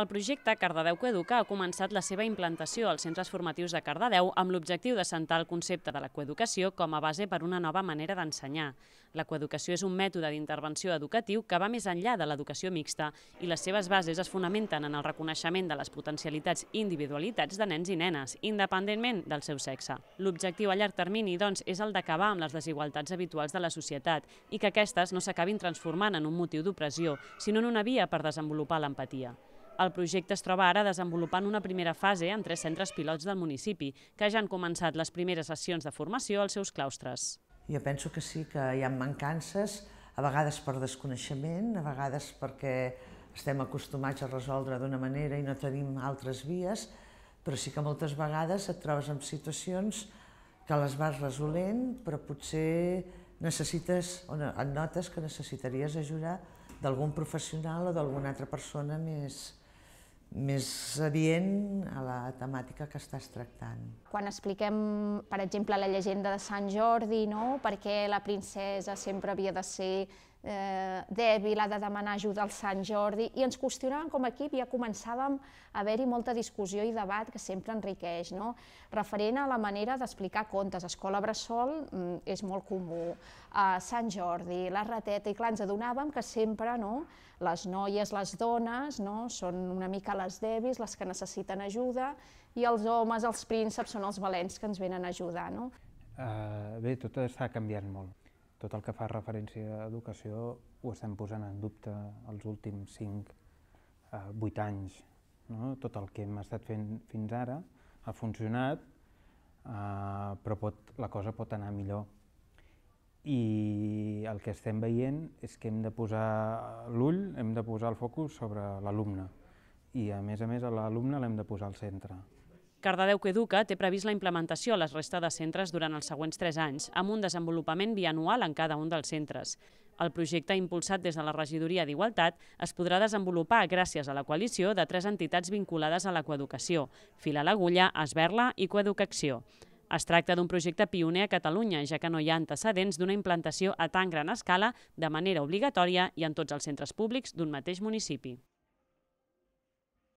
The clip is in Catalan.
El projecte Cardedeu que educa ha començat la seva implantació als centres formatius de Cardedeu amb l'objectiu de sentar el concepte de la coeducació com a base per una nova manera d'ensenyar. La coeducació és un mètode d'intervenció educatiu que va més enllà de l'educació mixta i les seves bases es fonamenten en el reconeixement de les potencialitats i individualitats de nens i nenes, independentment del seu sexe. L'objectiu a llarg termini, doncs, és el d'acabar amb les desigualtats habituals de la societat i que aquestes no s'acabin transformant en un motiu d'opressió, sinó en una via per desenvolupar l'empatia. El projecte es troba ara desenvolupant una primera fase en tres centres pilots del municipi, que ja han començat les primeres sessions de formació als seus claustres. Jo penso que sí, que hi ha mancances, a vegades per desconeixement, a vegades perquè estem acostumats a resoldre d'una manera i no tenim altres vies, però sí que moltes vegades et trobes en situacions que les vas resolent, però potser necessites, o et notes que necessitaries ajudar d'algun professional o d'alguna altra persona més, més adient a la temàtica que estàs tractant. Quan expliquem, per exemple, la llegenda de Sant Jordi, no? per què la princesa sempre havia de ser eh, dèbil, ha de demanar ajuda al Sant Jordi, i ens qüestionàvem com a equip i ja començàvem a haver-hi molta discussió i debat que sempre enriqueix, no? referent a la manera d'explicar contes. Escola Bressol mm, és molt comú, a Sant Jordi, la rateta, i clar, ens adonàvem que sempre no? les noies, les dones, no? són una mica les dèbils, les que necessiten ajuda, i els homes, els prínceps, són els valents que ens venen a ajudar. No? Uh, bé, tot està canviant molt tot el que fa referència a educació ho estem posant en dubte els últims 5, 8 eh, anys. No? Tot el que hem estat fent fins ara ha funcionat, eh, però pot, la cosa pot anar millor. I el que estem veient és que hem de posar l'ull, hem de posar el focus sobre l'alumne. I a més a més a l'alumne l'hem de posar al centre. Cardedeu que Educa té previst la implementació a les resta de centres durant els següents tres anys, amb un desenvolupament bianual en cada un dels centres. El projecte impulsat des de la Regidoria d'Igualtat es podrà desenvolupar gràcies a la coalició de tres entitats vinculades a la coeducació, Fila l'Agulla, Esberla i Coeducacció. Es tracta d'un projecte pioner a Catalunya, ja que no hi ha antecedents d'una implantació a tan gran escala de manera obligatòria i en tots els centres públics d'un mateix municipi.